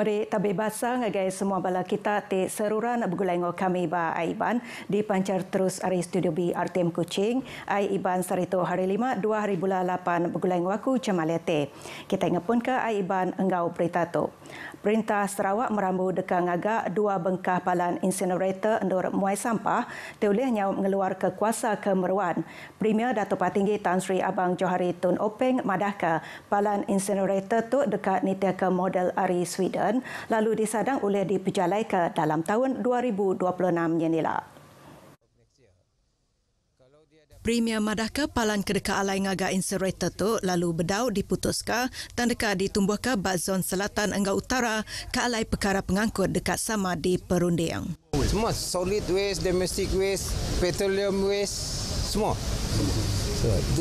Meri tabe basa ngagai eh, semua bala kita te seruran begulaingo kami ba Aiban di pancar terus ari studio B RTM Kuching ai Iban sarito hari 5 2008 begulaingo aku Cemalete. Kita ngepun ke ai Iban engau berita tu. Perintah Sarawak merambu deka ngaga dua bengkah palan incinerator endur muai sampah te boleh nyau ngeluar ke kuasa ke Meruan. Premier Datuk Patinggi Tan Sri Abang Johari Tun Openg madahka palan incinerator tu deka nitia ke model ari Sweden Kelantan lalu disadang oleh dipejalai ke dalam tahun 2026 Yanila. Premier madah kepalan Kedeka Alai Ngaga Insurata tu lalu berdau diputuska dan deka ditumbuhka bat zon selatan enggak utara ke alai perkara pengangkut dekat sama di Perundiang. Semua solid waste, domestic waste, petroleum waste, semua.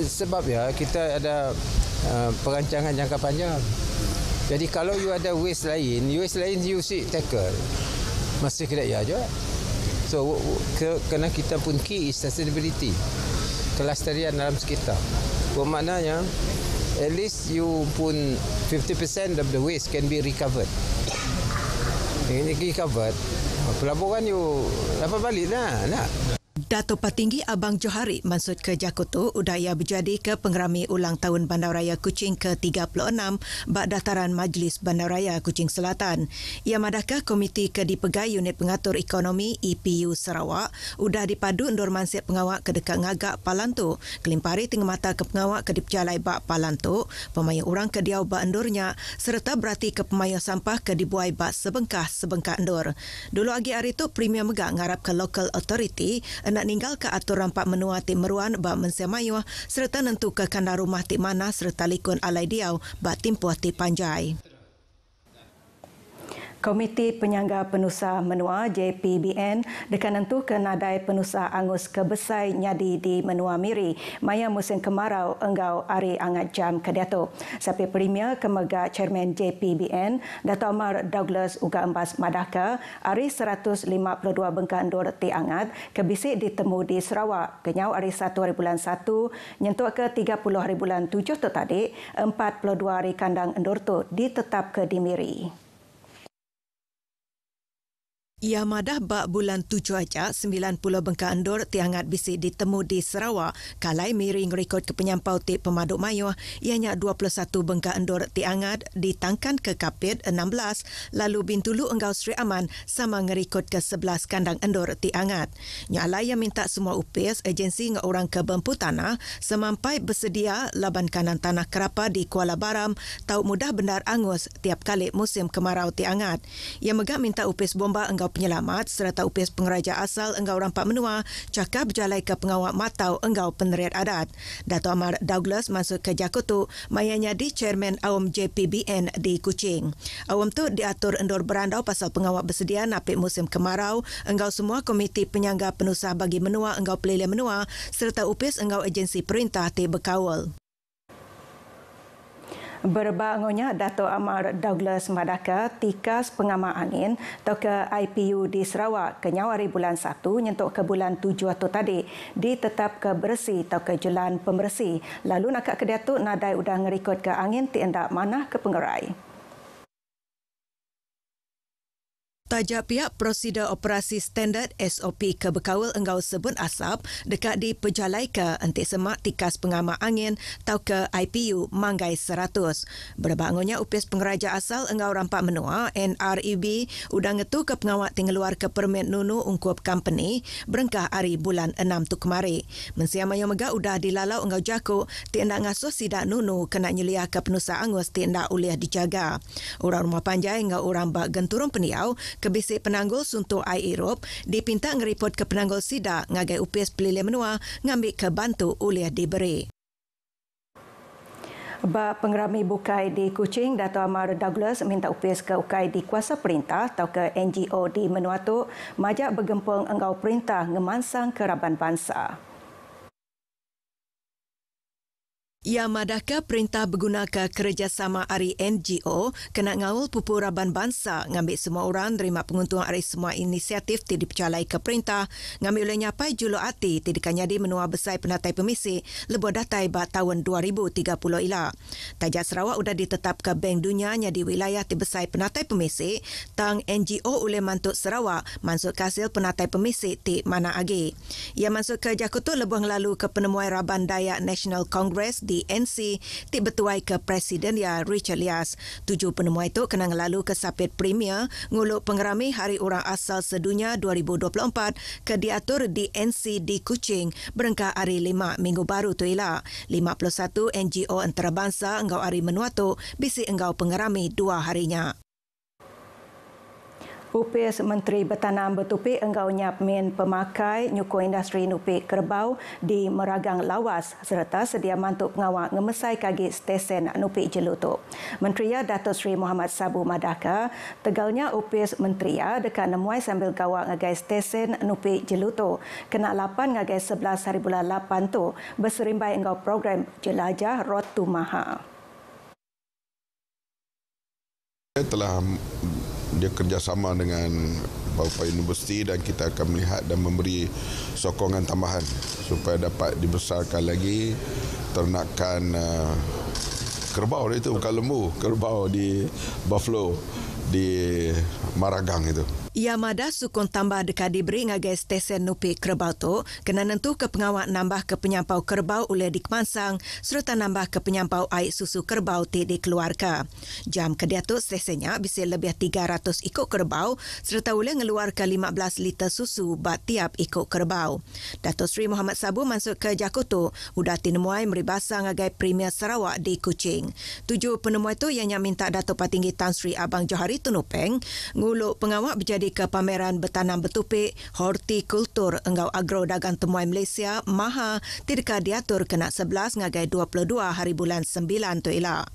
sebab ya kita ada uh, perancangan jangka panjang. Jadi kalau you ada waste lain, waste lain you sit tackle. Masih kira ya aja. So kena kita pun key is sustainability. Kelestarian dalam sekitar. Bermaknanya at least you pun 50% of the waste can be recovered. Ini recovered. Pelaburan you dapat balik dah, nak? Dato Patinggi Abang Johari maksud ke Jakoto udaya berjadi ke pengerami ulang tahun Bandaraya Kuching ke-36 bak dataran Majlis Bandaraya Kuching Selatan. Ia madahkah Komiti Kedipegai Unit Pengatur Ekonomi EPU Sarawak udah dipadu undur mansip pengawak kedekat dekat ngagak Palanto. Kelimpari tengah mata ke pengawak ke dipejalai bak Palanto, pemaya orang ke diau bak endurnya serta berarti ke pemaya sampah ke dibuai bak sebengkah sebengkah endur. Dulu lagi hari itu Premier Megak ngarap ke Local Authority nak ninggal ke atur rampak menua ti meruan ba mensemayu serta nentu ke kandar rumah ti mana serta likun alai diau ba timpuh ti panjai. Komiti Penyangga Penusah Menua JPBN dekan tentu ke nadai penusah angus kebesai nyadi di Menua Miri maya musim kemarau enggau ari angat jam kediatu. Sapi Premier Kemega Chairman JPBN Dato Omar Douglas Uga Embas Madaka ari 152 bengkan dua reti angat kebisik ditemu di Sarawak kenyau ari 1 hari bulan 1 nyentuh ke 30 hari bulan 7 tetadi 42 hari kandang endur tu ditetap ke di Miri. Ia madah bak bulan tujuh aja, sembilan puluh bengka endur tiangat bisi ditemu di Sarawak. Kalai miring rekod ke penyampau ti pemaduk mayuh, ianya dua puluh satu bengka endur tiangat ditangkan ke kapit enam belas, lalu bintulu enggau Sri Aman sama ngerikut ke sebelas kandang endur tiangat. Nyalai yang minta semua upis agensi ngak orang ke bempu tanah semampai bersedia laban kanan tanah kerapa di Kuala Baram tau mudah benar angus tiap kali musim kemarau tiangat. Ia megak minta upis bomba enggau penyelamat serta upis pengeraja asal Enggau Rampak Menua cakap berjalan ke pengawal matau Enggau Penerit Adat. Dato' Amar Douglas masuk ke Jakutu mayanya di Chairman Awam JPBN di Kuching. Awam tu diatur endor berandau pasal pengawal bersedia napik musim kemarau Enggau semua komiti penyangga penusah bagi menua Enggau Pelilih Menua serta upis Enggau Agensi Perintah di Bekawal. Berbangunnya Dato Amar Douglas Madaka tikas pengamal angin atau ke IPU di Sarawak ke nyawari bulan 1 nyentuk ke bulan 7 atau tadi ditetap ke bersih atau ke jalan pembersih. Lalu nak ke dia tu nadai udah ngerikut ke angin tiada mana ke pengerai. Tajak pihak prosedur operasi standard SOP kebekawal engau sebut asap dekat di Pejalai ke Entik Semak Tikas Pengamak Angin atau ke IPU Manggai 100. Berbangunnya upis pengeraja asal engau rampak menua NREB udah ngetu ke pengawak tinggal luar ke permit Nunu Ungkup Company berengkah hari bulan 6 tu kemari. Mensia Mayo Mega udah dilalau engau jaku tiada ngasuh sidak Nunu kena nyelia ke penusa angus tiada uliah dijaga. Orang rumah panjang engau orang bak genturung peniau kebisik penanggul suntuk air Erop dipinta ngeriput ke penanggul sida ngagai upis pelilih menua ngambil ke bantu uliah diberi. Ba pengerami bukai di Kuching, Dato' Amar Douglas minta upis ke ukai di kuasa perintah atau ke NGO di menua Menuatu majak bergempung engkau perintah ngemansang keraban bangsa. Ia madaka perintah berguna ke kerjasama ari NGO kena ngawal pupu raban bangsa ngambil semua orang terima penguntung ari semua inisiatif tidak dipercayai ke perintah ngambil oleh nyapai julu ati tidak kanyadi menua besai penatai pemisi lebuh datai bat tahun 2030 ila. Tajak Sarawak sudah ditetap ke Bank Dunia di wilayah ti besai penatai pemisi tang NGO oleh mantuk Sarawak mansuk kasil penatai pemisi di mana agi. Ia masuk ke Jakutu lebuh lalu ke penemuan raban Dayak National Congress di NC, ti betuai ke Presiden ya Richard Elias. Tujuh penemu itu kena lalu ke Sapit Premier ngulu pengerami Hari Orang Asal Sedunia 2024 ke diatur NC di Kuching berengka hari lima minggu baru tu ila. 51 NGO antarabangsa engkau hari menuatu bisi engkau pengerami dua harinya. Hupis Menteri Bertanam Bertupi Engkau Nyap Min Pemakai Nyuko Industri Nupi Kerbau di Meragang Lawas serta sedia mantuk pengawal ngemesai kaki stesen Nupi Jelutup. Menteri ya, Datuk Seri Muhammad Sabu Madaka tegalnya Hupis Menteri ya, dekat nemuai sambil gawak ngagai stesen Nupi Jelutup. Kena 8 ngagai 11 hari bulan 8 tu berserimbai engkau program Jelajah Rotumaha. Saya telah dia kerjasama dengan beberapa universiti dan kita akan melihat dan memberi sokongan tambahan supaya dapat dibesarkan lagi ternakan uh, kerbau itu bukan lembu kerbau di Buffalo di Maragang itu. Yamada sukun tambah de kadibri ngagai stesen nupi kerbau tu kena nentu ke pengawak nambah ke penyampau kerbau oleh dikmansang serta nambah ke penyampau air susu kerbau ti dikeluarka. Jam kedia tu stesennya bisa lebih 300 ikut kerbau serta boleh ngeluarka 15 liter susu bat tiap ikut kerbau. Dato Sri Muhammad Sabu masuk ke Jakoto udah tinemuai meribasa ngagai premier Sarawak di Kuching. Tujuh penemuai tu yang minta Dato Patinggi Tan Sri Abang Johari Tunupeng nguluk pengawak berjadi ke pameran bertanam bertupik Hortikultur Engau Agro Dagang Temuai Malaysia Maha tidak diatur kena 11 ngagai 22 hari bulan 9 tu ila.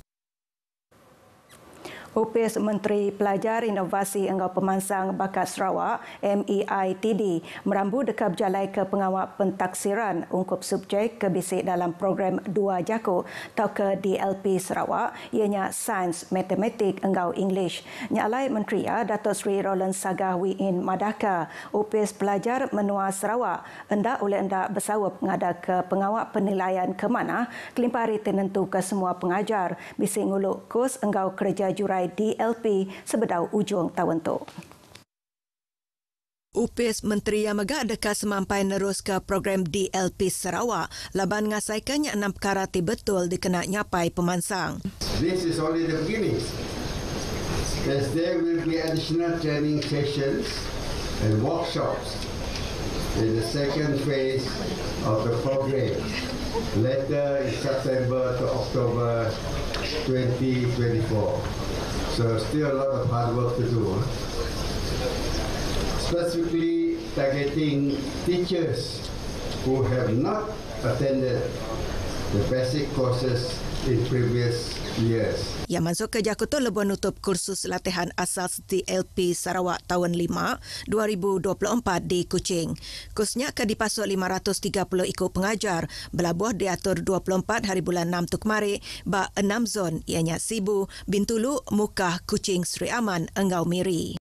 Pupis Menteri Pelajar Inovasi Enggau Pemansang Bakat Sarawak MEITD merambu dekat jalai ke pengawal pentaksiran ungkup subjek kebisik dalam program Dua jago atau ke DLP Sarawak ianya Sains Matematik enggau English. Nyalai Menteri ya, Dato' Sri Roland Sagah Win Madaka Upis Pelajar Menua Sarawak hendak oleh hendak bersawa pengada ke pengawal penilaian ke mana kelimpari tenentu ke semua pengajar bisik nguluk kos engau kerja jurai DLP sebedau ujung tahun tu. Upis Menteri yang megah dekat semampai nerus ke program DLP Sarawak, laban ngasaikannya enam perkara Tibetul dikena nyapai pemansang. This is only the beginning. As there will be additional training sessions and workshops in the second phase of the program later in September to October 2024. So still a lot of hard work to do. Specifically targeting teachers who have not attended the basic courses in previous Yes. Yang masuk ke Jakarta lebih nutup kursus latihan asal TLP Sarawak tahun 5 2024 di Kuching. Kursnya akan dipasok 530 ikut pengajar belabuh diatur 24 hari bulan 6 tu kemari ba 6 zon ianya Sibu, Bintulu, Mukah, Kuching, Sri Aman, Enggau Miri.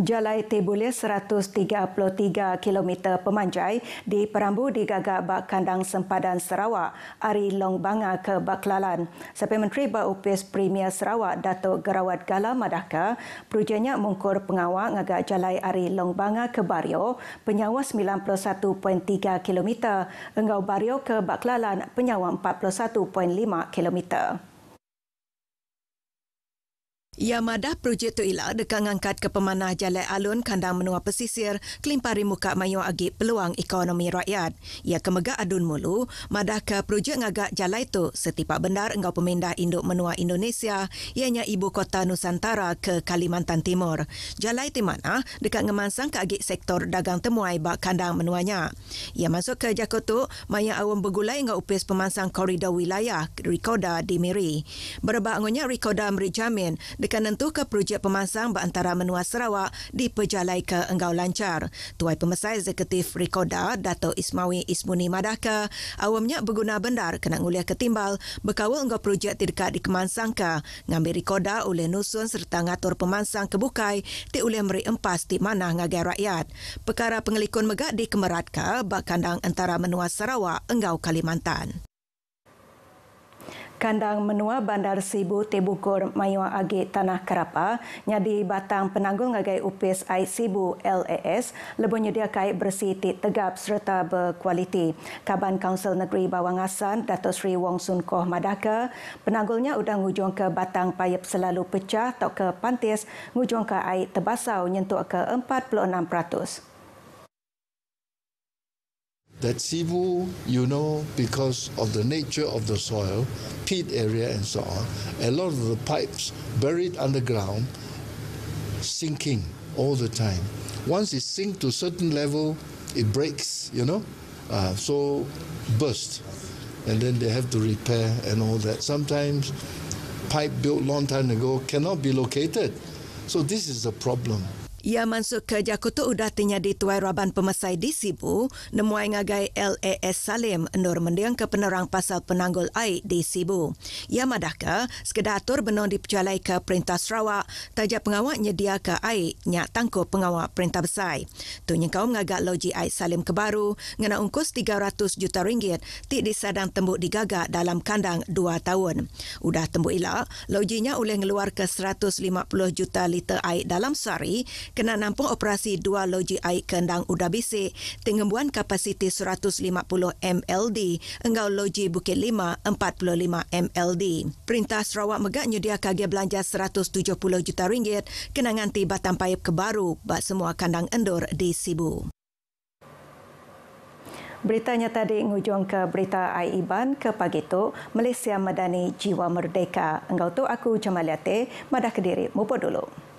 Jalai Tebule 133 km pemanjai di Perambu digagak Bak Kandang Sempadan Sarawak, Ari Long Banga ke Baklalan. Kelalan. Sampai Menteri Berupis Premier Sarawak, Datuk Gerawat Gala Madaka, perujanya mengukur pengawal ngagak Jalai Ari Long Banga ke Bario, penyawa 91.3 km, engau Bario ke Baklalan penyawa 41.5 km madah Projek Tu Ila dekat mengangkat ke pemanah jalan alun kandang menua pesisir kelimpari muka mayu agi peluang ekonomi rakyat. Ia kemegah adun mulu, madah ke projek ngagak jalan itu setipak benar engkau pemindah induk menua Indonesia ianya ibu kota Nusantara ke Kalimantan Timur. Jalan itu mana dekat ngemansang ke agi sektor dagang temuai bak kandang menuanya. Ia masuk ke Jakarta, maya awam bergulai engkau upis pemansang koridor wilayah Rikoda di Miri. Berbangunnya Rikoda merijamin dekat memberikan nentuh ke projek pemasang berantara menua Sarawak di Pejalai ke Enggau Lancar. Tuai Pemesai Eksekutif Rekoda, Dato Ismawi Ismuni Madaka, awamnya berguna bendar kena ngulia ketimbal berkawal enggau projek di dekat di Kemansang Ngambil Rekoda oleh nusun serta ngatur pemasang kebukai di oleh meri empas di mana ngagai rakyat. Perkara pengelikun megak di Kemerat bak kandang antara menua Sarawak, Enggau Kalimantan kandang menua Bandar Sibu Tebukur Mayuang Agi Tanah Kerapa nyadi batang penanggung agai upis air Sibu LAS lebih nyedia kait bersih tit tegap serta berkualiti. Kaban Kaunsel Negeri Bawang Asan, Datuk Sri Wong Sun Koh Madaka, penanggulnya udah ngujung ke batang payap selalu pecah atau ke pantis ngujung ke air tebasau nyentuh ke 46%. that Cebu, you know, because of the nature of the soil, peat area and so on, a lot of the pipes buried underground sinking all the time. Once it sinks to a certain level, it breaks, you know, uh, so burst. And then they have to repair and all that. Sometimes pipe built long time ago cannot be located. So this is a problem. Ia masuk ke Jakarta udah tinya di tuai raban pemesai di Sibu, nemuai ngagai LAS e Salim nur mendiang ke penerang pasal penanggul air di Sibu. Ia madah ke, sekedar atur benar dipercayai ke Perintah Sarawak, tajak pengawak nyedia ke air, nyak tangku pengawak Perintah Besai. Tunya kaum ngagak loji air Salim kebaru, ngena ungkus 300 juta ringgit, ti di sadang tembuk digagak dalam kandang 2 tahun. Udah tembuk ilak, lojinya oleh ngeluar ke 150 juta liter air dalam sari kena nampung operasi dua loji air kendang Uda Bisik tengembuan kapasiti 150 MLD engau loji Bukit Lima 45 MLD. Perintah Sarawak Megat nyedia kagia belanja 170 juta ringgit kena nganti batang payap kebaru bak semua kandang endor di Sibu. Beritanya tadi ngujung ke berita AIBAN ke pagi itu, Malaysia Madani Jiwa Merdeka. Engkau tu aku Jamaliate, madah kediri, mupo dulu.